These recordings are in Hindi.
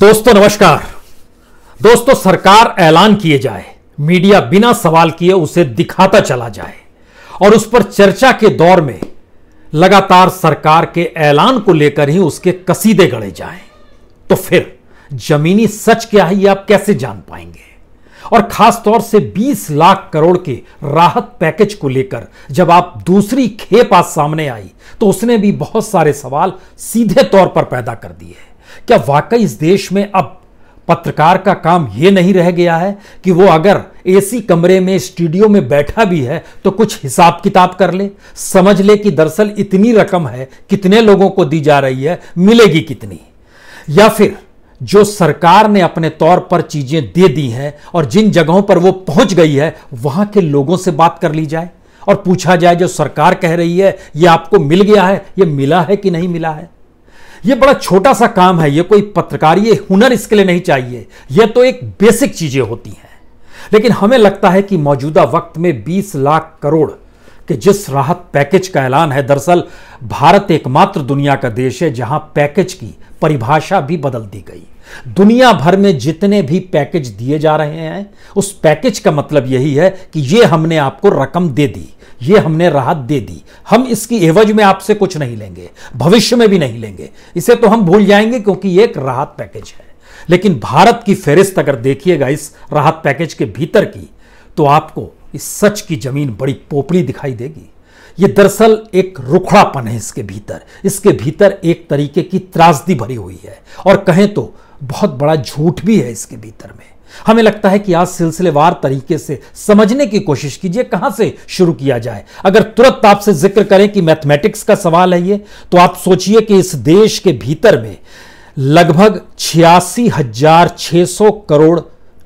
दोस्तों नमस्कार दोस्तों सरकार ऐलान किए जाए मीडिया बिना सवाल किए उसे दिखाता चला जाए और उस पर चर्चा के दौर में लगातार सरकार के ऐलान को लेकर ही उसके कसीदे गढ़े जाए तो फिर जमीनी सच क्या है ये आप कैसे जान पाएंगे और खास तौर से 20 लाख करोड़ के राहत पैकेज को लेकर जब आप दूसरी खेप आज सामने आई तो उसने भी बहुत सारे सवाल सीधे तौर पर पैदा कर दिए क्या वाकई इस देश में अब पत्रकार का काम यह नहीं रह गया है कि वो अगर एसी कमरे में स्टूडियो में बैठा भी है तो कुछ हिसाब किताब कर ले समझ ले कि दरअसल इतनी रकम है कितने लोगों को दी जा रही है मिलेगी कितनी या फिर जो सरकार ने अपने तौर पर चीजें दे दी हैं और जिन जगहों पर वो पहुंच गई है वहां के लोगों से बात कर ली जाए और पूछा जाए जो सरकार कह रही है ये आपको मिल गया है ये मिला है कि नहीं मिला है ये बड़ा छोटा सा काम है ये कोई पत्रकारी हुनर इसके लिए नहीं चाहिए ये तो एक बेसिक चीजें होती हैं लेकिन हमें लगता है कि मौजूदा वक्त में 20 लाख करोड़ के जिस राहत पैकेज का ऐलान है दरअसल भारत एकमात्र दुनिया का देश है जहां पैकेज की परिभाषा भी बदल दी गई दुनिया भर में जितने भी पैकेज दिए जा रहे हैं उस पैकेज का मतलब यही है कि ये हमने आपको रकम दे दी ये हमने राहत दे दी हम इसकी एवज में आपसे कुछ नहीं लेंगे भविष्य में भी नहीं लेंगे इसे तो हम भूल जाएंगे क्योंकि ये एक राहत पैकेज है लेकिन भारत की फेरिस्त अगर देखिएगा इस राहत पैकेज के भीतर की तो आपको इस सच की जमीन बड़ी पोपड़ी दिखाई देगी ये दरअसल एक रुखड़ापन है इसके भीतर इसके भीतर एक तरीके की त्रासदी भरी हुई है और कहें तो बहुत बड़ा झूठ भी है इसके भीतर में हमें लगता है कि आज सिलसिलेवार तरीके से समझने की कोशिश कीजिए कहां से शुरू किया जाए अगर तुरंत आपसे जिक्र करें कि मैथमेटिक्स का सवाल है ये तो आप सोचिए कि इस देश के भीतर में लगभग छियासी हजार छह सौ करोड़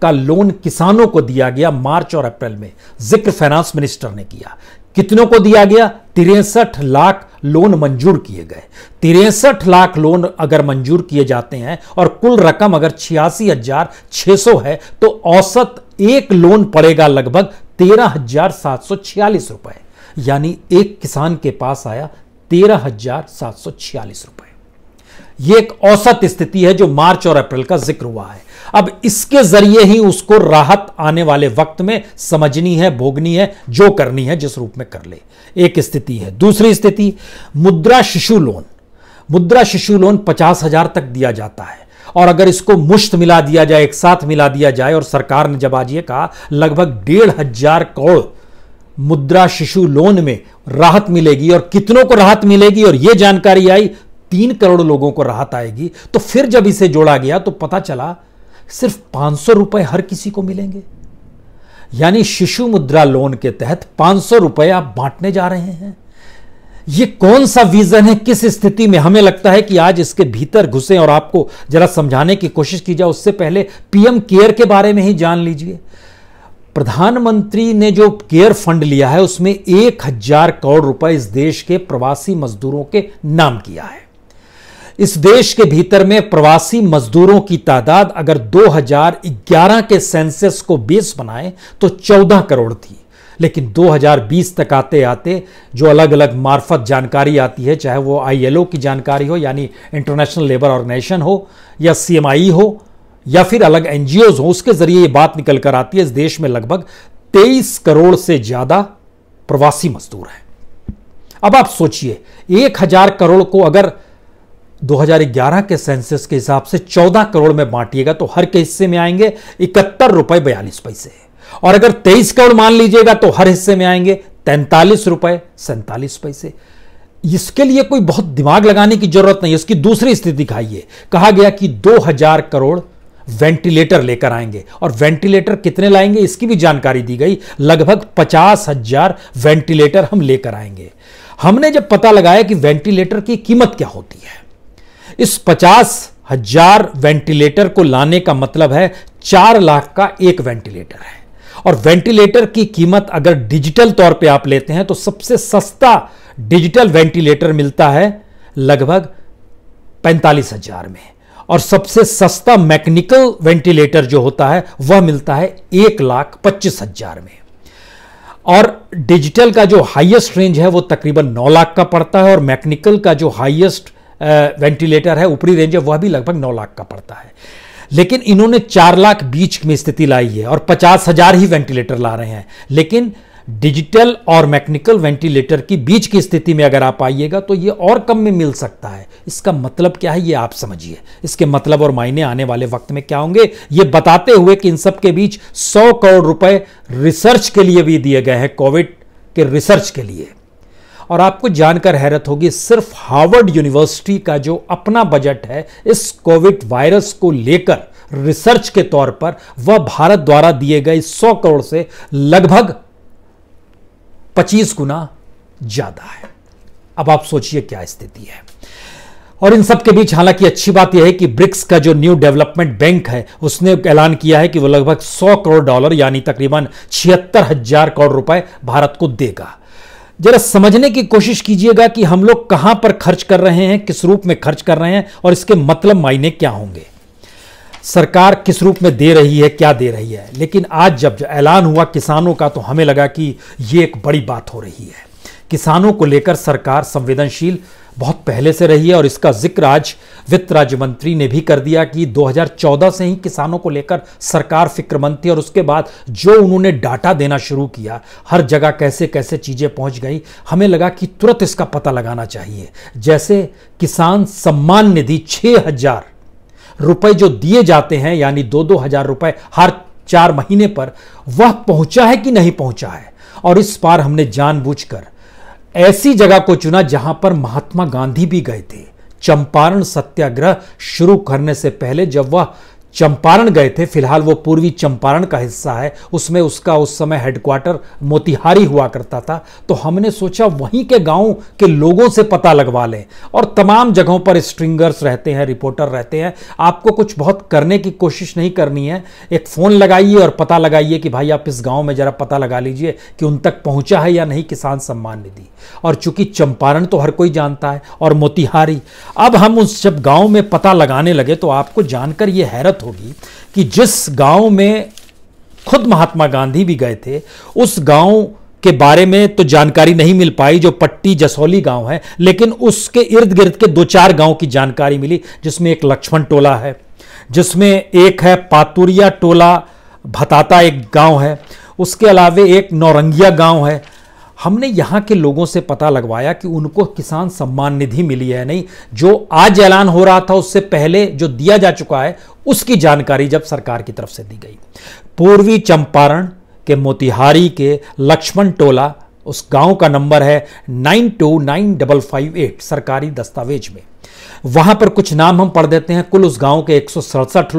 का लोन किसानों को दिया गया मार्च और अप्रैल में जिक्र फाइनेंस मिनिस्टर ने किया कितनों को दिया गया तिरसठ लाख लोन मंजूर किए गए तिरसठ लाख लोन अगर मंजूर किए जाते हैं और कुल रकम अगर छियासी हजार छह सौ है तो औसत एक लोन पड़ेगा लगभग तेरह हजार सात सौ छियालीस रुपए यानी एक किसान के पास आया तेरह हजार सात सौ छियालीस रुपए यह एक औसत स्थिति है जो मार्च और अप्रैल का जिक्र हुआ है अब इसके जरिए ही उसको राहत आने वाले वक्त में समझनी है भोगनी है जो करनी है जिस रूप में कर ले एक स्थिति है दूसरी स्थिति मुद्रा शिशु लोन मुद्रा शिशु लोन पचास हजार तक दिया जाता है और अगर इसको मुश्त मिला दिया जाए एक साथ मिला दिया जाए और सरकार ने जब आज ये कहा लगभग डेढ़ हजार करोड़ मुद्रा शिशु लोन में राहत मिलेगी और कितनों को राहत मिलेगी और यह जानकारी आई तीन करोड़ लोगों को राहत आएगी तो फिर जब इसे जोड़ा गया तो पता चला सिर्फ पाँच सौ रुपये हर किसी को मिलेंगे यानी शिशु मुद्रा लोन के तहत पाँच सौ रुपये आप बांटने जा रहे हैं ये कौन सा विजन है किस स्थिति में हमें लगता है कि आज इसके भीतर घुसे और आपको जरा समझाने की कोशिश की जाए उससे पहले पीएम केयर के बारे में ही जान लीजिए प्रधानमंत्री ने जो केयर फंड लिया है उसमें एक हजार करोड़ रुपए इस देश के प्रवासी मजदूरों के नाम किया है इस देश के भीतर में प्रवासी मजदूरों की तादाद अगर 2011 के सेंसस को बेस बनाए तो 14 करोड़ थी लेकिन 2020 तक आते आते जो अलग अलग मार्फत जानकारी आती है चाहे वो आईएलओ की जानकारी हो यानी इंटरनेशनल लेबर ऑर्गेनाइजेशन हो या सीएमआई हो या फिर अलग एनजीओ हो उसके जरिए ये बात निकल कर आती है इस देश में लगभग 23 करोड़ से ज़्यादा प्रवासी मजदूर हैं अब आप सोचिए एक हजार करोड़ को अगर 2011 के सेंसस के हिसाब से 14 करोड़ में बांटिएगा तो हर के हिस्से में आएंगे इकहत्तर रुपए बयालीस पैसे और अगर 23 करोड़ मान लीजिएगा तो हर हिस्से में आएंगे तैंतालीस रुपए सैंतालीस पैसे इसके लिए कोई बहुत दिमाग लगाने की जरूरत नहीं इसकी दूसरी स्थिति दिखाइए कहा गया कि 2000 करोड़ वेंटिलेटर लेकर आएंगे और वेंटिलेटर कितने लाएंगे इसकी भी जानकारी दी गई लगभग पचास हजार वेंटिलेटर हम लेकर आएंगे हमने जब पता लगाया कि वेंटिलेटर की कीमत क्या होती है इस पचास हजार वेंटिलेटर को लाने का मतलब है चार लाख का एक वेंटिलेटर है और वेंटिलेटर की कीमत अगर डिजिटल तौर पे आप लेते हैं तो सबसे सस्ता डिजिटल वेंटिलेटर मिलता है लगभग पैंतालीस हजार में और सबसे सस्ता मैकेनिकल वेंटिलेटर जो होता है वह मिलता है एक लाख पच्चीस हजार में और डिजिटल का जो हाईएस्ट रेंज है वो तकरीबन नौ लाख का पड़ता है और मैकेनिकल का जो हाईएस्ट वेंटिलेटर है ऊपरी रेंज है वह भी लगभग नौ लाख का पड़ता है लेकिन इन्होंने चार लाख बीच में स्थिति लाई है और पचास हजार ही वेंटिलेटर ला रहे हैं लेकिन डिजिटल और मैकेनिकल वेंटिलेटर की बीच की स्थिति में अगर आप आइएगा तो ये और कम में मिल सकता है इसका मतलब क्या है ये आप समझिए इसके मतलब और मायने आने वाले वक्त में क्या होंगे ये बताते हुए कि इन सब के बीच 100 करोड़ रुपए रिसर्च के लिए भी दिए गए हैं कोविड के रिसर्च के लिए और आपको जानकर हैरत होगी सिर्फ हार्वर्ड यूनिवर्सिटी का जो अपना बजट है इस कोविड वायरस को लेकर रिसर्च के तौर पर वह भारत द्वारा दिए गए 100 करोड़ से लगभग 25 गुना ज्यादा है अब आप सोचिए क्या स्थिति है और इन सब के बीच हालांकि अच्छी बात यह है कि ब्रिक्स का जो न्यू डेवलपमेंट बैंक है उसने ऐलान किया है कि वो लगभग 100 करोड़ डॉलर यानी तकरीबन छिहत्तर हजार करोड़ रुपए भारत को देगा जरा समझने की कोशिश कीजिएगा कि हम लोग कहां पर खर्च कर रहे हैं किस रूप में खर्च कर रहे हैं और इसके मतलब मायने क्या होंगे सरकार किस रूप में दे रही है क्या दे रही है लेकिन आज जब, ऐलान हुआ किसानों का तो हमें लगा कि ये एक बड़ी बात हो रही है किसानों को लेकर सरकार संवेदनशील बहुत पहले से रही है और इसका जिक्र आज वित्त राज्य मंत्री ने भी कर दिया कि 2014 से ही किसानों को लेकर सरकार फिक्रमंद थी और उसके बाद जो उन्होंने डाटा देना शुरू किया हर जगह कैसे कैसे चीज़ें पहुंच गई हमें लगा कि तुरंत इसका पता लगाना चाहिए जैसे किसान सम्मान निधि छह हजार रुपए जो दिए जाते हैं यानी दो दो हजार रुपये हर चार महीने पर वह पहुंचा है कि नहीं पहुंचा है और इस बार हमने जानबूझकर ऐसी जगह को चुना जहां पर महात्मा गांधी भी गए थे चंपारण सत्याग्रह शुरू करने से पहले जब वह चंपारण गए थे फिलहाल वो पूर्वी चंपारण का हिस्सा है उसमें उसका उस समय हेडक्वार्टर मोतिहारी हुआ करता था तो हमने सोचा वहीं के गांव के लोगों से पता लगवा लें और तमाम जगहों पर स्ट्रिंगर्स रहते हैं रिपोर्टर रहते हैं आपको कुछ बहुत करने की कोशिश नहीं करनी है एक फ़ोन लगाइए और पता लगाइए कि भाई आप इस गाँव में ज़रा पता लगा लीजिए कि उन तक पहुँचा है या नहीं किसान सम्मान निधि और चूंकि चंपारण तो हर कोई जानता है और मोतिहारी अब हम उस जब गाँव में पता लगाने लगे तो आपको जानकर ये हैरत हो होगी कि जिस गांव में खुद महात्मा गांधी भी गए थे उस गांव के बारे में तो जानकारी नहीं मिल पाई जो पट्टी जसौली गांव है लेकिन उसके इर्द गिर्द के दो चार गांव की जानकारी मिली जिसमें एक लक्ष्मण टोला है जिसमें एक है पातुरिया टोला भताता एक गांव है उसके अलावे एक नौरंगिया गांव है हमने यहाँ के लोगों से पता लगवाया कि उनको किसान सम्मान निधि मिली है नहीं जो आज ऐलान हो रहा था उससे पहले जो दिया जा चुका है उसकी जानकारी जब सरकार की तरफ से दी गई पूर्वी चंपारण के मोतिहारी के लक्ष्मण टोला उस गांव का नंबर है nine two nine double five eight सरकारी दस्तावेज में वहां पर कुछ नाम हम पढ़ देते हैं कुल उस गांव के एक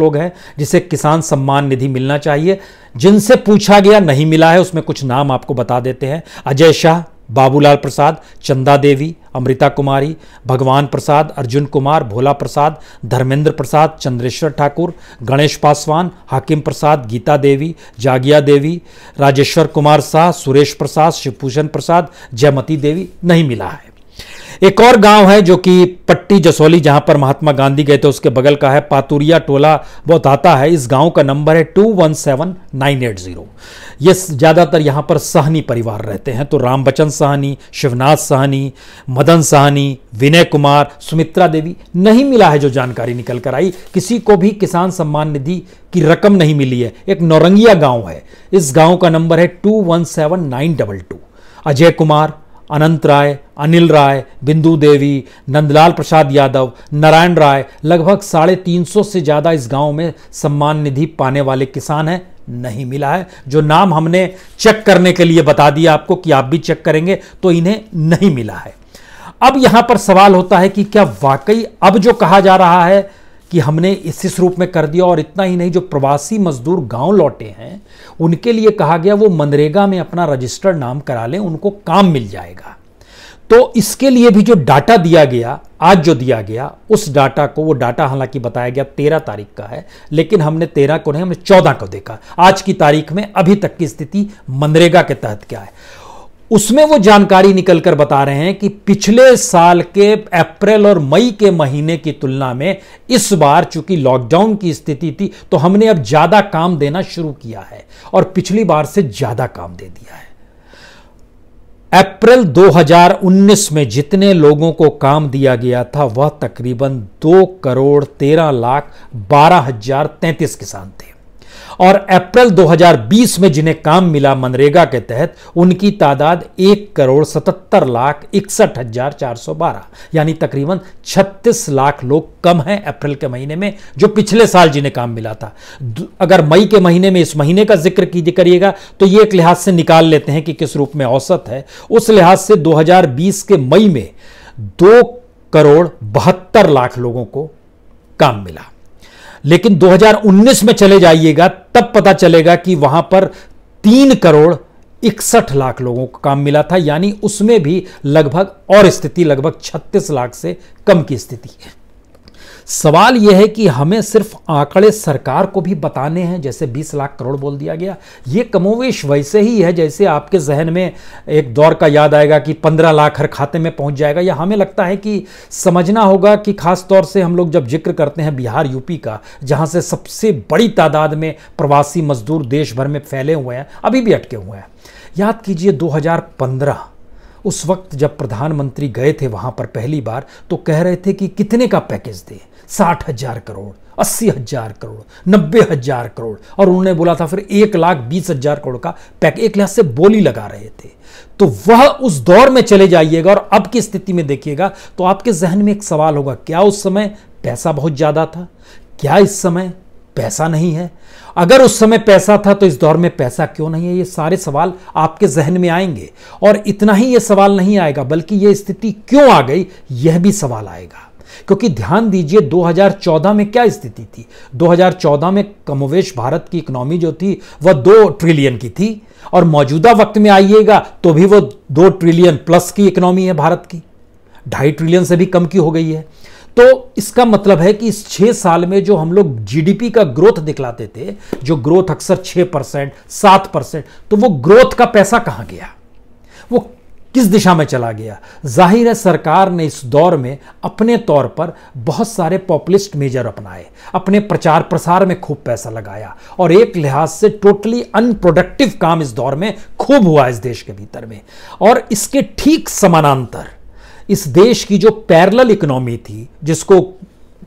लोग हैं जिसे किसान सम्मान निधि मिलना चाहिए जिनसे पूछा गया नहीं मिला है उसमें कुछ नाम आपको बता देते हैं अजय शाह बाबूलाल प्रसाद चंदा देवी अमृता कुमारी भगवान प्रसाद अर्जुन कुमार भोला प्रसाद धर्मेंद्र प्रसाद चंद्रेश्वर ठाकुर गणेश पासवान हाकिम प्रसाद गीता देवी जागिया देवी राजेश्वर कुमार शाह सुरेश प्रसाद शिवभूषण प्रसाद जयमती देवी नहीं मिला है एक और गांव है जो कि पट्टी जसौली जहां पर महात्मा गांधी गए थे उसके बगल का है पातुरिया टोला बहुत आता है इस गांव का नंबर है two one seven nine eight zero ये ज़्यादातर यहां पर सहनी परिवार रहते हैं तो राम बचन सहनी शिवनाथ सहनी मदन सहनी विनय कुमार सुमित्रा देवी नहीं मिला है जो जानकारी निकल कर आई किसी को भी किसान सम्मान निधि की रकम नहीं मिली है एक नौरंगिया गांव है इस गांव का नंबर है two one seven nine double two Ajay Kumar Anant Rai Anil Rai Bindu Devi Nandlal प्रसाद यादव नारायण राय लगभग साढ़े तीन सौ से ज़्यादा इस गांव में सम्मान निधि पाने वाले किसान हैं नहीं मिला है जो नाम हमने चेक करने के लिए बता दिया आपको कि आप भी चेक करेंगे तो इन्हें नहीं मिला है अब यहां पर सवाल होता है कि क्या वाकई अब जो कहा जा रहा है कि हमने इस इस रूप में कर दिया और इतना ही नहीं जो प्रवासी मजदूर गांव लौटे हैं उनके लिए कहा गया वो मनरेगा में अपना रजिस्टर्ड नाम करा लें उनको काम मिल जाएगा तो इसके लिए भी जो डाटा दिया गया आज जो दिया गया उस डाटा को वो डाटा हालांकि बताया गया तेरह तारीख का है लेकिन हमने तेरह को नहीं हमने चौदह को देखा आज की तारीख में अभी तक की स्थिति मनरेगा के तहत क्या है उसमें वो जानकारी निकलकर बता रहे हैं कि पिछले साल के अप्रैल और मई के महीने की तुलना में इस बार चूंकि लॉकडाउन की स्थिति थी तो हमने अब ज़्यादा काम देना शुरू किया है और पिछली बार से ज़्यादा काम दे दिया है अप्रैल 2019 में जितने लोगों को काम दिया गया था वह तकरीबन दो करोड़ तेरह लाख बारह हजार तैंतीस किसान थे और अप्रैल 2020 में जिन्हें काम मिला मनरेगा के तहत उनकी तादाद एक करोड़ सतहत्तर लाख इकसठ हजार चार सौ बारह यानी तकरीबन 36 लाख लोग कम हैं अप्रैल के महीने में जो पिछले साल जिन्हें काम मिला था अगर मई के महीने में इस महीने का जिक्र कीजिए करिएगा तो ये एक लिहाज से निकाल लेते हैं कि किस रूप में औसत है उस लिहाज से 2020 के मई में दो करोड़ बहत्तर लाख लोगों को काम मिला लेकिन 2019 में चले जाइएगा तब पता चलेगा कि वहां पर तीन करोड़ इकसठ लाख लोगों को काम मिला था यानी उसमें भी लगभग और स्थिति लगभग 36 लाख से कम की स्थिति है सवाल यह है कि हमें सिर्फ आंकड़े सरकार को भी बताने हैं जैसे 20 लाख करोड़ बोल दिया गया ये कमोवेश वैसे ही है जैसे आपके जहन में एक दौर का याद आएगा कि 15 लाख हर खाते में पहुंच जाएगा या हमें लगता है कि समझना होगा कि खास तौर से हम लोग जब जिक्र करते हैं बिहार यूपी का जहां से सबसे बड़ी तादाद में प्रवासी मजदूर देश भर में फैले हुए हैं अभी भी अटके हुए हैं याद कीजिए दो उस वक्त जब प्रधानमंत्री गए थे वहाँ पर पहली बार तो कह रहे थे कि कितने का पैकेज दें साठ हजार करोड़ अस्सी हजार करोड़ नब्बे हजार करोड़ और उन्होंने बोला था फिर एक लाख बीस हजार करोड़ का पैक एक लिहाज से बोली लगा रहे थे तो वह उस दौर में चले जाइएगा और अब की स्थिति में देखिएगा तो आपके जहन में एक सवाल होगा क्या उस समय पैसा बहुत ज़्यादा था क्या इस समय पैसा नहीं है अगर उस समय पैसा था तो इस दौर में पैसा क्यों नहीं है ये सारे सवाल आपके जहन में आएंगे और इतना ही ये सवाल नहीं आएगा बल्कि ये स्थिति क्यों आ गई यह भी सवाल आएगा क्योंकि ध्यान दीजिए 2014 में क्या स्थिति थी 2014 में कमोवेश भारत की इकोनॉमी जो थी वह दो ट्रिलियन की थी और मौजूदा वक्त में आइएगा तो भी वो दो ट्रिलियन प्लस की इकोनॉमी है भारत की ढाई ट्रिलियन से भी कम की हो गई है तो इसका मतलब है कि इस छह साल में जो हम लोग जीडीपी का ग्रोथ दिखलाते थे जो ग्रोथ अक्सर छह परसेंट सात परसेंट तो वो ग्रोथ का पैसा कहां गया वो किस दिशा में चला गया जाहिर है सरकार ने इस दौर में अपने तौर पर बहुत सारे पॉपुलिस्ट मेजर अपनाए अपने प्रचार प्रसार में खूब पैसा लगाया और एक लिहाज से टोटली अनप्रोडक्टिव काम इस दौर में खूब हुआ इस देश के भीतर में और इसके ठीक समानांतर इस देश की जो पैरल इकोनॉमी थी जिसको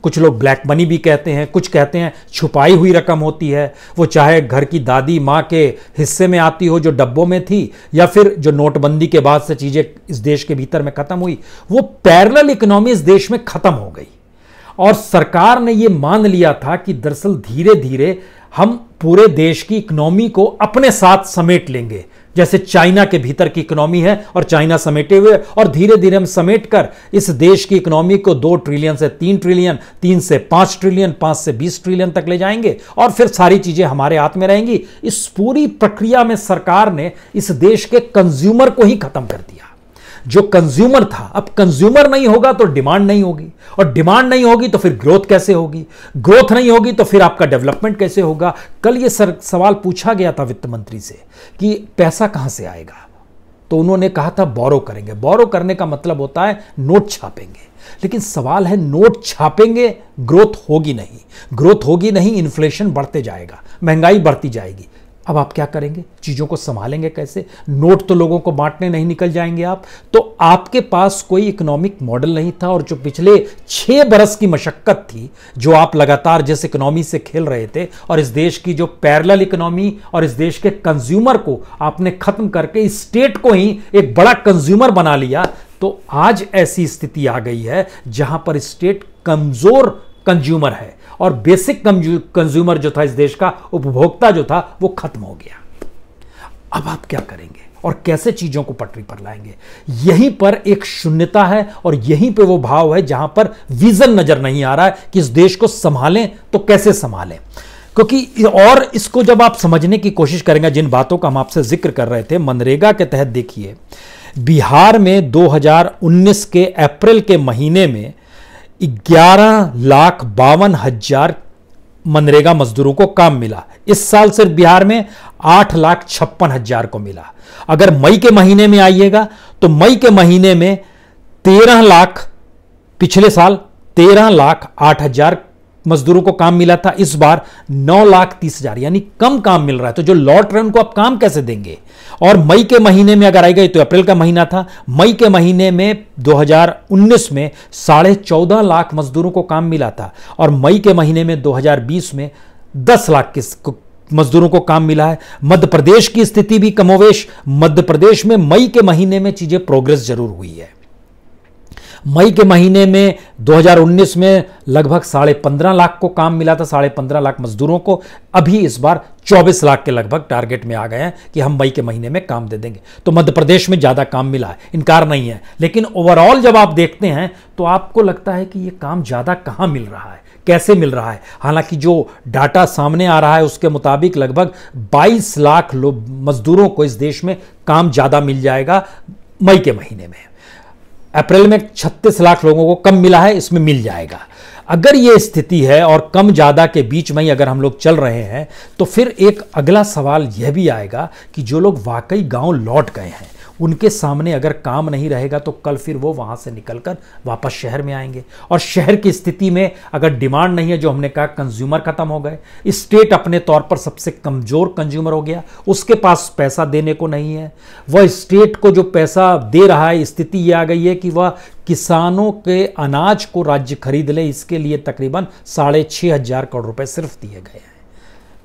कुछ लोग ब्लैक मनी भी कहते हैं कुछ कहते हैं छुपाई हुई रकम होती है वो चाहे घर की दादी माँ के हिस्से में आती हो जो डब्बों में थी या फिर जो नोटबंदी के बाद से चीज़ें इस देश के भीतर में ख़त्म हुई वो पैरल इकोनॉमी इस देश में ख़त्म हो गई और सरकार ने ये मान लिया था कि दरअसल धीरे धीरे हम पूरे देश की इकोनॉमी को अपने साथ समेट लेंगे जैसे चाइना के भीतर की इकोनॉमी है और चाइना समेटे हुए और धीरे धीरे हम समेट कर इस देश की इकोनॉमी को दो ट्रिलियन से तीन ट्रिलियन तीन से पांच ट्रिलियन पांच से बीस ट्रिलियन तक ले जाएंगे और फिर सारी चीजें हमारे हाथ में रहेंगी इस पूरी प्रक्रिया में सरकार ने इस देश के कंज्यूमर को ही खत्म कर दिया जो कंज्यूमर था अब कंज्यूमर नहीं होगा तो डिमांड नहीं होगी और डिमांड नहीं होगी तो फिर ग्रोथ कैसे होगी ग्रोथ नहीं होगी तो फिर आपका डेवलपमेंट कैसे होगा कल ये सर सवाल पूछा गया था वित्त मंत्री से कि पैसा कहां से आएगा तो उन्होंने कहा था बोरो करेंगे बोरो करने का मतलब होता है नोट छापेंगे लेकिन सवाल है नोट छापेंगे ग्रोथ होगी नहीं ग्रोथ होगी नहीं इन्फ्लेशन बढ़ते जाएगा महंगाई बढ़ती जाएगी अब आप क्या करेंगे चीज़ों को संभालेंगे कैसे नोट तो लोगों को बांटने नहीं निकल जाएंगे आप तो आपके पास कोई इकोनॉमिक मॉडल नहीं था और जो पिछले छः बरस की मशक्क़त थी जो आप लगातार जिस इकोनॉमी से खेल रहे थे और इस देश की जो पैरल इकोनॉमी और इस देश के कंज्यूमर को आपने ख़त्म करके इस स्टेट को ही एक बड़ा कंज्यूमर बना लिया तो आज ऐसी स्थिति आ गई है जहां पर स्टेट कमज़ोर कंज्यूमर है और बेसिक कंज्यूमर जो था इस देश का उपभोक्ता जो था वो खत्म हो गया अब आप क्या करेंगे और कैसे चीजों को पटरी पर लाएंगे यहीं पर एक शून्यता है और यहीं पे वो भाव है जहां पर विजन नजर नहीं आ रहा है कि इस देश को संभालें तो कैसे संभालें क्योंकि और इसको जब आप समझने की कोशिश करेंगे जिन बातों का हम आपसे जिक्र कर रहे थे मनरेगा के तहत देखिए बिहार में 2019 के अप्रैल के महीने में ग्यारह लाख बावन हजार मनरेगा मजदूरों को काम मिला इस साल सिर्फ बिहार में आठ लाख छप्पन हजार को मिला अगर मई के महीने में आइएगा तो मई के महीने में तेरह लाख पिछले साल तेरह लाख आठ हजार मजदूरों को काम मिला था इस बार नौ लाख तीस हजार यानी कम काम मिल रहा है तो जो लौट रहे हैं उनको आप काम कैसे देंगे और मई के महीने में अगर आई गई तो अप्रैल का महीना था मई के महीने में 2019 में साढ़े चौदह लाख मजदूरों को काम मिला था और मई के महीने में 2020 में दस लाख किस मजदूरों को काम मिला है मध्य प्रदेश की स्थिति भी कमोवेश मध्य प्रदेश में मई के महीने में चीजें प्रोग्रेस जरूर हुई है मई के महीने में 2019 में लगभग साढ़े पंद्रह लाख को काम मिला था साढ़े पंद्रह लाख मजदूरों को अभी इस बार 24 लाख के लगभग टारगेट में आ गए हैं कि हम मई के महीने में काम दे देंगे तो मध्य प्रदेश में ज़्यादा काम मिला है इनकार नहीं है लेकिन ओवरऑल जब आप देखते हैं तो आपको लगता है कि ये काम ज़्यादा कहाँ मिल रहा है कैसे मिल रहा है हालांकि जो डाटा सामने आ रहा है उसके मुताबिक लगभग 22 लाख लोग मजदूरों को इस देश में काम ज़्यादा मिल जाएगा मई के महीने में अप्रैल में 36 लाख लोगों को कम मिला है इसमें मिल जाएगा अगर ये स्थिति है और कम ज़्यादा के बीच में ही अगर हम लोग चल रहे हैं तो फिर एक अगला सवाल यह भी आएगा कि जो लोग वाकई गांव लौट गए हैं उनके सामने अगर काम नहीं रहेगा तो कल फिर वो वहां से निकलकर वापस शहर में आएंगे और शहर की स्थिति में अगर डिमांड नहीं है जो हमने कहा कंज्यूमर खत्म हो गए स्टेट अपने तौर पर सबसे कमज़ोर कंज्यूमर हो गया उसके पास पैसा देने को नहीं है वह स्टेट को जो पैसा दे रहा है स्थिति ये आ गई है कि वह किसानों के अनाज को राज्य खरीद ले इसके लिए तकरीबन साढ़े छः हजार करोड़ रुपए सिर्फ दिए गए हैं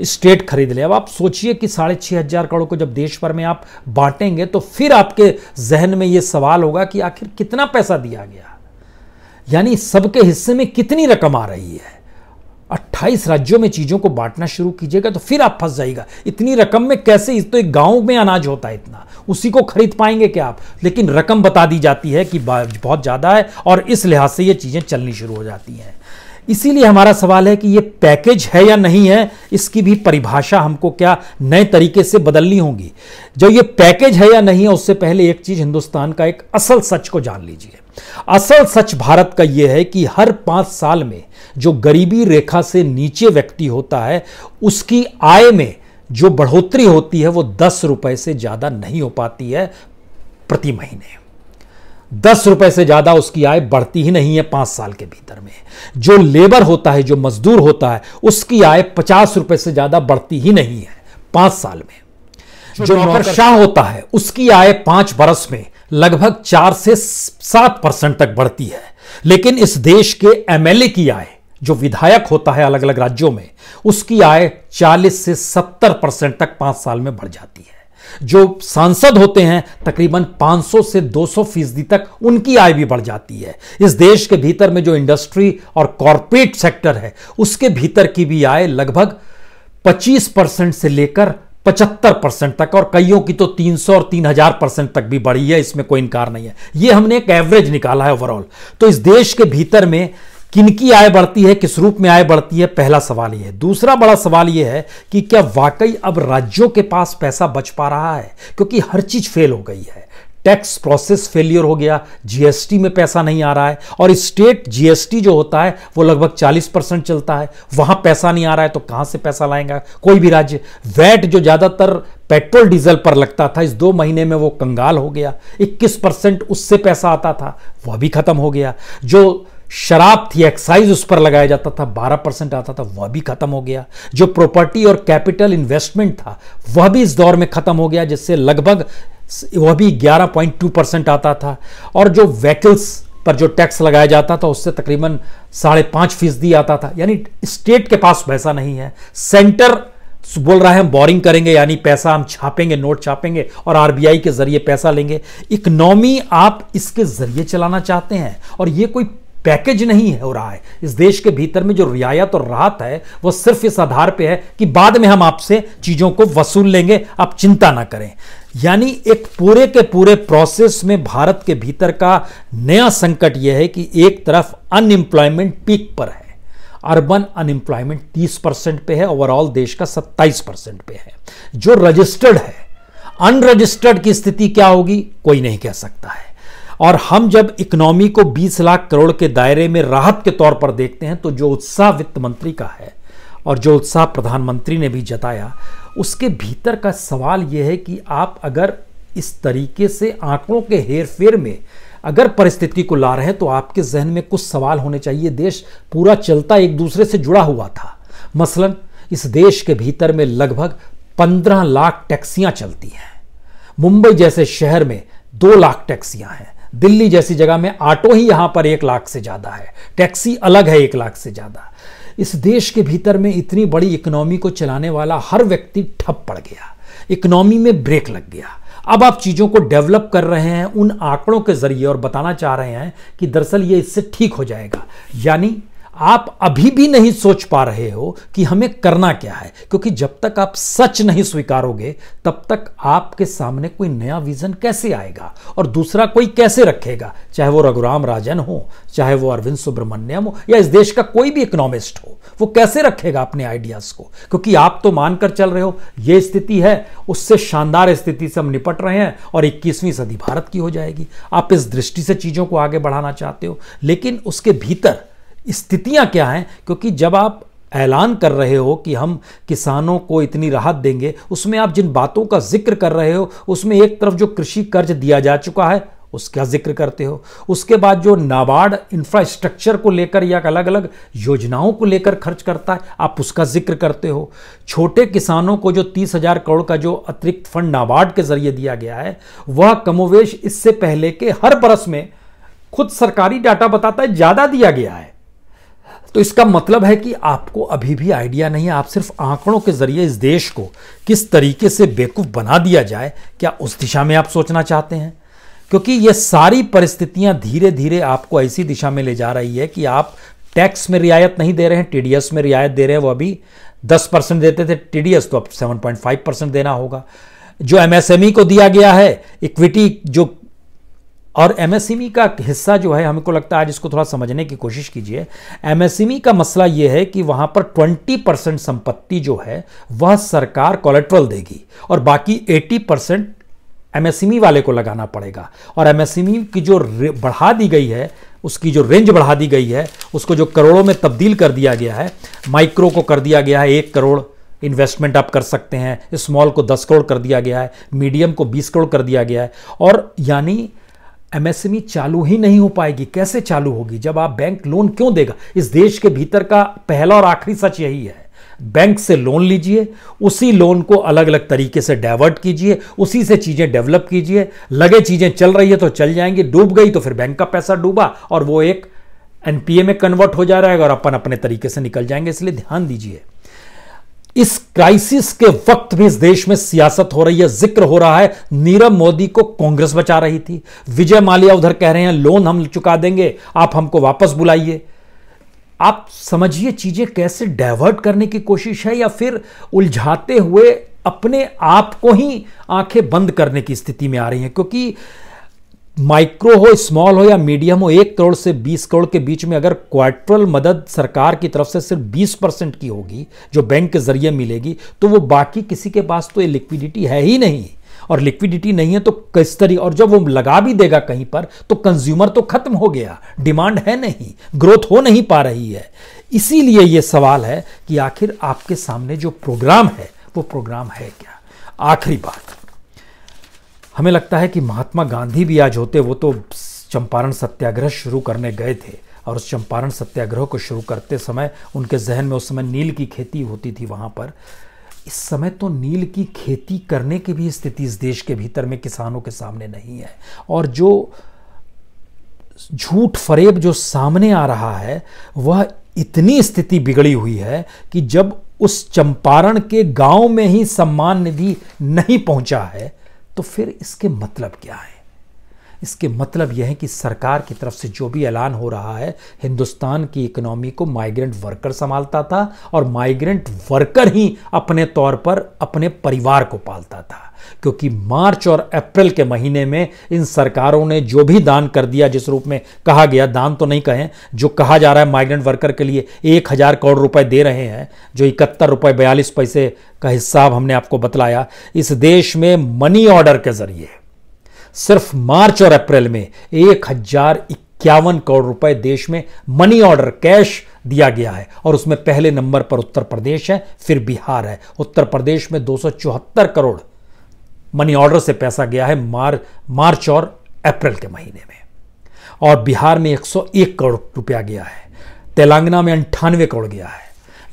स्टेट खरीद ले अब आप सोचिए कि साढ़े छः हज़ार करोड़ को जब देश भर में आप बांटेंगे तो फिर आपके जहन में ये सवाल होगा कि आखिर कितना पैसा दिया गया यानी सबके हिस्से में कितनी रकम आ रही है 28 राज्यों में चीज़ों को बांटना शुरू कीजिएगा तो फिर आप फंस जाएगा इतनी रकम में कैसे तो एक गांव में अनाज होता है इतना उसी को खरीद पाएंगे क्या आप लेकिन रकम बता दी जाती है कि बहुत ज़्यादा है और इस लिहाज से ये चीज़ें चलनी शुरू हो जाती हैं इसीलिए हमारा सवाल है कि ये पैकेज है या नहीं है इसकी भी परिभाषा हमको क्या नए तरीके से बदलनी होगी जो ये पैकेज है या नहीं है उससे पहले एक चीज़ हिंदुस्तान का एक असल सच को जान लीजिए असल सच भारत का यह है कि हर पाँच साल में जो गरीबी रेखा से नीचे व्यक्ति होता है उसकी आय में जो बढ़ोतरी होती है वो दस रुपए से ज़्यादा नहीं हो पाती है प्रति महीने दस रुपए से ज्यादा उसकी आय बढ़ती ही नहीं है पांच साल के भीतर में जो लेबर होता है जो मजदूर होता है उसकी आय पचास रुपए से ज्यादा बढ़ती ही नहीं है पांच साल में जो नौकरशाह होता है उसकी आय पांच बरस में लगभग चार से सात परसेंट तक बढ़ती है लेकिन इस देश के एमएलए की आय जो विधायक होता है अलग अलग राज्यों में उसकी आय 40 से 70 परसेंट तक पांच साल में बढ़ जाती है जो सांसद होते हैं तकरीबन 500 से 200 फीसदी तक उनकी आय भी बढ़ जाती है इस देश के भीतर में जो इंडस्ट्री और कॉरपोरेट सेक्टर है उसके भीतर की भी आय लगभग 25 परसेंट से लेकर पचहत्तर परसेंट तक और कईयों की तो 300 और 3000 परसेंट तक भी बढ़ी है इसमें कोई इनकार नहीं है ये हमने एक एवरेज निकाला है ओवरऑल तो इस देश के भीतर में किनकी आय बढ़ती है किस रूप में आय बढ़ती है पहला सवाल यह है दूसरा बड़ा सवाल यह है कि क्या वाकई अब राज्यों के पास पैसा बच पा रहा है क्योंकि हर चीज फेल हो गई है टैक्स प्रोसेस फेलियर हो गया जीएसटी में पैसा नहीं आ रहा है और स्टेट जीएसटी जो होता है वो लगभग 40 परसेंट चलता है वहां पैसा नहीं आ रहा है तो कहां से पैसा लाएगा कोई भी राज्य वैट जो ज्यादातर पेट्रोल डीजल पर लगता था इस दो महीने में वो कंगाल हो गया 21 परसेंट उससे पैसा आता था वह भी खत्म हो गया जो शराब थी एक्साइज उस पर लगाया जाता था 12 परसेंट आता था वह भी खत्म हो गया जो प्रॉपर्टी और कैपिटल इन्वेस्टमेंट था वह भी इस दौर में खत्म हो गया जिससे लगभग वह भी 11.2 परसेंट आता था और जो व्हीकल्स पर जो टैक्स लगाया जाता था उससे तकरीबन साढ़े पांच फीसदी आता था यानी स्टेट के पास पैसा नहीं है सेंटर बोल रहा है हम बोरिंग करेंगे यानी पैसा हम छापेंगे नोट छापेंगे और आरबीआई के जरिए पैसा लेंगे इकोनॉमी आप इसके जरिए चलाना चाहते हैं और ये कोई पैकेज नहीं हो रहा है इस देश के भीतर में जो रियायत और राहत है वो सिर्फ इस आधार पे है कि बाद में हम आपसे चीज़ों को वसूल लेंगे आप चिंता ना करें यानी एक पूरे के पूरे प्रोसेस में भारत के भीतर का नया संकट यह है कि एक तरफ अनएम्प्लॉयमेंट पीक पर है अर्बन अनएम्प्लॉयमेंट 30 परसेंट पे है ओवरऑल देश का 27 परसेंट पे है जो रजिस्टर्ड है अनरजिस्टर्ड की स्थिति क्या होगी कोई नहीं कह सकता है और हम जब इकोनॉमी को 20 लाख करोड़ के दायरे में राहत के तौर पर देखते हैं तो जो उत्साह वित्त मंत्री का है और जो उत्साह प्रधानमंत्री ने भी जताया उसके भीतर का सवाल यह है कि आप अगर इस तरीके से आंकड़ों के हेर फेर में अगर परिस्थिति को ला रहे हैं तो आपके जहन में कुछ सवाल होने चाहिए देश पूरा चलता एक दूसरे से जुड़ा हुआ था मसलन इस देश के भीतर में लगभग पंद्रह लाख टैक्सियां चलती हैं मुंबई जैसे शहर में दो लाख टैक्सियां हैं दिल्ली जैसी जगह में ऑटो ही यहां पर एक लाख से ज़्यादा है टैक्सी अलग है एक लाख से ज़्यादा इस देश के भीतर में इतनी बड़ी इकोनॉमी को चलाने वाला हर व्यक्ति ठप पड़ गया इकोनॉमी में ब्रेक लग गया अब आप चीज़ों को डेवलप कर रहे हैं उन आंकड़ों के ज़रिए और बताना चाह रहे हैं कि दरअसल ये इससे ठीक हो जाएगा यानी आप अभी भी नहीं सोच पा रहे हो कि हमें करना क्या है क्योंकि जब तक आप सच नहीं स्वीकारोगे तब तक आपके सामने कोई नया विजन कैसे आएगा और दूसरा कोई कैसे रखेगा चाहे वो रघुराम राजन हो चाहे वो अरविंद सुब्रमण्यम हो या इस देश का कोई भी इकोनॉमिस्ट हो वो कैसे रखेगा अपने आइडियाज को क्योंकि आप तो मानकर चल रहे हो ये स्थिति है उससे शानदार स्थिति से हम निपट रहे हैं और इक्कीसवीं सदी भारत की हो जाएगी आप इस दृष्टि से चीजों को आगे बढ़ाना चाहते हो लेकिन उसके भीतर स्थितियां क्या हैं क्योंकि जब आप ऐलान कर रहे हो कि हम किसानों को इतनी राहत देंगे उसमें आप जिन बातों का जिक्र कर रहे हो उसमें एक तरफ जो कृषि कर्ज दिया जा चुका है उसका जिक्र करते हो उसके बाद जो नाबार्ड इंफ्रास्ट्रक्चर को लेकर या अलग अलग योजनाओं को लेकर खर्च करता है आप उसका जिक्र करते हो छोटे किसानों को जो तीस हजार करोड़ का जो अतिरिक्त फंड नाबार्ड के जरिए दिया गया है वह कमोवेश इससे पहले के हर बरस में खुद सरकारी डाटा बताता है ज़्यादा दिया गया है तो इसका मतलब है कि आपको अभी भी आइडिया नहीं है आप सिर्फ आंकड़ों के जरिए इस देश को किस तरीके से बेवकूफ़ बना दिया जाए क्या उस दिशा में आप सोचना चाहते हैं क्योंकि ये सारी परिस्थितियां धीरे धीरे आपको ऐसी दिशा में ले जा रही है कि आप टैक्स में रियायत नहीं दे रहे हैं टी में रियायत दे रहे हैं वो अभी दस परसेंट देते थे टी तो अब सेवन परसेंट देना होगा जो एमएसएमई को दिया गया है इक्विटी जो और एमएसएमई e का हिस्सा जो है हमको लगता है आज इसको थोड़ा समझने की कोशिश कीजिए एमएसएमई e का मसला ये है कि वहाँ पर 20 परसेंट संपत्ति जो है वह सरकार कोलेट्रल देगी और बाकी 80 परसेंट एमएसएमई e वाले को लगाना पड़ेगा और एमएसएमई की जो बढ़ा दी गई है उसकी जो रेंज बढ़ा दी गई है उसको जो करोड़ों में तब्दील कर दिया गया है माइक्रो को कर दिया गया है एक करोड़ इन्वेस्टमेंट आप कर सकते हैं स्मॉल को दस करोड़ कर दिया गया है मीडियम को बीस करोड़ कर दिया गया है और यानी एमएसएमई e चालू ही नहीं हो पाएगी कैसे चालू होगी जब आप बैंक लोन क्यों देगा इस देश के भीतर का पहला और आखिरी सच यही है बैंक से लोन लीजिए उसी लोन को अलग अलग तरीके से डाइवर्ट कीजिए उसी से चीज़ें डेवलप कीजिए लगे चीज़ें चल रही है तो चल जाएंगी डूब गई तो फिर बैंक का पैसा डूबा और वो एक एनपीए में कन्वर्ट हो जा रहा है और अपन अपने तरीके से निकल जाएंगे इसलिए ध्यान दीजिए इस क्राइसिस के वक्त भी इस देश में सियासत हो रही है जिक्र हो रहा है नीरव मोदी को कांग्रेस बचा रही थी विजय माल्या उधर कह रहे हैं लोन हम चुका देंगे आप हमको वापस बुलाइए आप समझिए चीजें कैसे डाइवर्ट करने की कोशिश है या फिर उलझाते हुए अपने आप को ही आंखें बंद करने की स्थिति में आ रही हैं क्योंकि माइक्रो हो स्मॉल हो या मीडियम हो एक करोड़ से बीस करोड़ के बीच में अगर क्वार्टरल मदद सरकार की तरफ से सिर्फ बीस परसेंट की होगी जो बैंक के जरिए मिलेगी तो वो बाकी किसी के पास तो ये लिक्विडिटी है ही नहीं और लिक्विडिटी नहीं है तो किस तरीके और जब वो लगा भी देगा कहीं पर तो कंज्यूमर तो खत्म हो गया डिमांड है नहीं ग्रोथ हो नहीं पा रही है इसीलिए ये सवाल है कि आखिर आपके सामने जो प्रोग्राम है वो प्रोग्राम है क्या आखिरी बात हमें लगता है कि महात्मा गांधी भी आज होते वो तो चंपारण सत्याग्रह शुरू करने गए थे और उस चंपारण सत्याग्रह को शुरू करते समय उनके जहन में उस समय नील की खेती होती थी वहाँ पर इस समय तो नील की खेती करने की भी स्थिति इस देश के भीतर में किसानों के सामने नहीं है और जो झूठ फरेब जो सामने आ रहा है वह इतनी स्थिति बिगड़ी हुई है कि जब उस चंपारण के गांव में ही सम्मान निधि नहीं पहुंचा है तो फिर इसके मतलब क्या है इसके मतलब यह है कि सरकार की तरफ से जो भी ऐलान हो रहा है हिंदुस्तान की इकोनॉमी को माइग्रेंट वर्कर संभालता था और माइग्रेंट वर्कर ही अपने तौर पर अपने परिवार को पालता था क्योंकि मार्च और अप्रैल के महीने में इन सरकारों ने जो भी दान कर दिया जिस रूप में कहा गया दान तो नहीं कहें जो कहा जा रहा है माइग्रेंट वर्कर के लिए एक हज़ार करोड़ रुपए दे रहे हैं जो इकहत्तर रुपये बयालीस पैसे का हिसाब हमने आपको बतलाया इस देश में मनी ऑर्डर के जरिए सिर्फ मार्च और अप्रैल में एक हजार इक्यावन करोड़ रुपए देश में मनी ऑर्डर कैश दिया गया है और उसमें पहले नंबर पर उत्तर प्रदेश है फिर बिहार है उत्तर प्रदेश में दो करोड़ मनी ऑर्डर से पैसा गया है मार मार्च और अप्रैल के महीने में और बिहार में 101 करोड़ रुपया गया है तेलंगाना में अंठानवे करोड़ गया है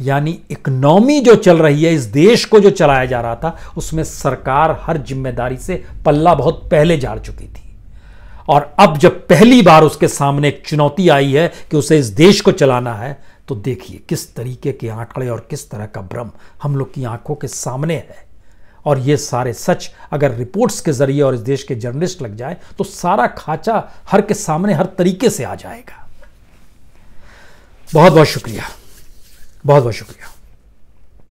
यानी इकोनॉमी जो चल रही है इस देश को जो चलाया जा रहा था उसमें सरकार हर जिम्मेदारी से पल्ला बहुत पहले जा चुकी थी और अब जब पहली बार उसके सामने एक चुनौती आई है कि उसे इस देश को चलाना है तो देखिए किस तरीके के आंकड़े और किस तरह का भ्रम हम लोग की आंखों के सामने है और ये सारे सच अगर रिपोर्ट्स के जरिए और इस देश के जर्नलिस्ट लग जाए तो सारा खाचा हर के सामने हर तरीके से आ जाएगा बहुत बहुत शुक्रिया बहुत बहुत शुक्रिया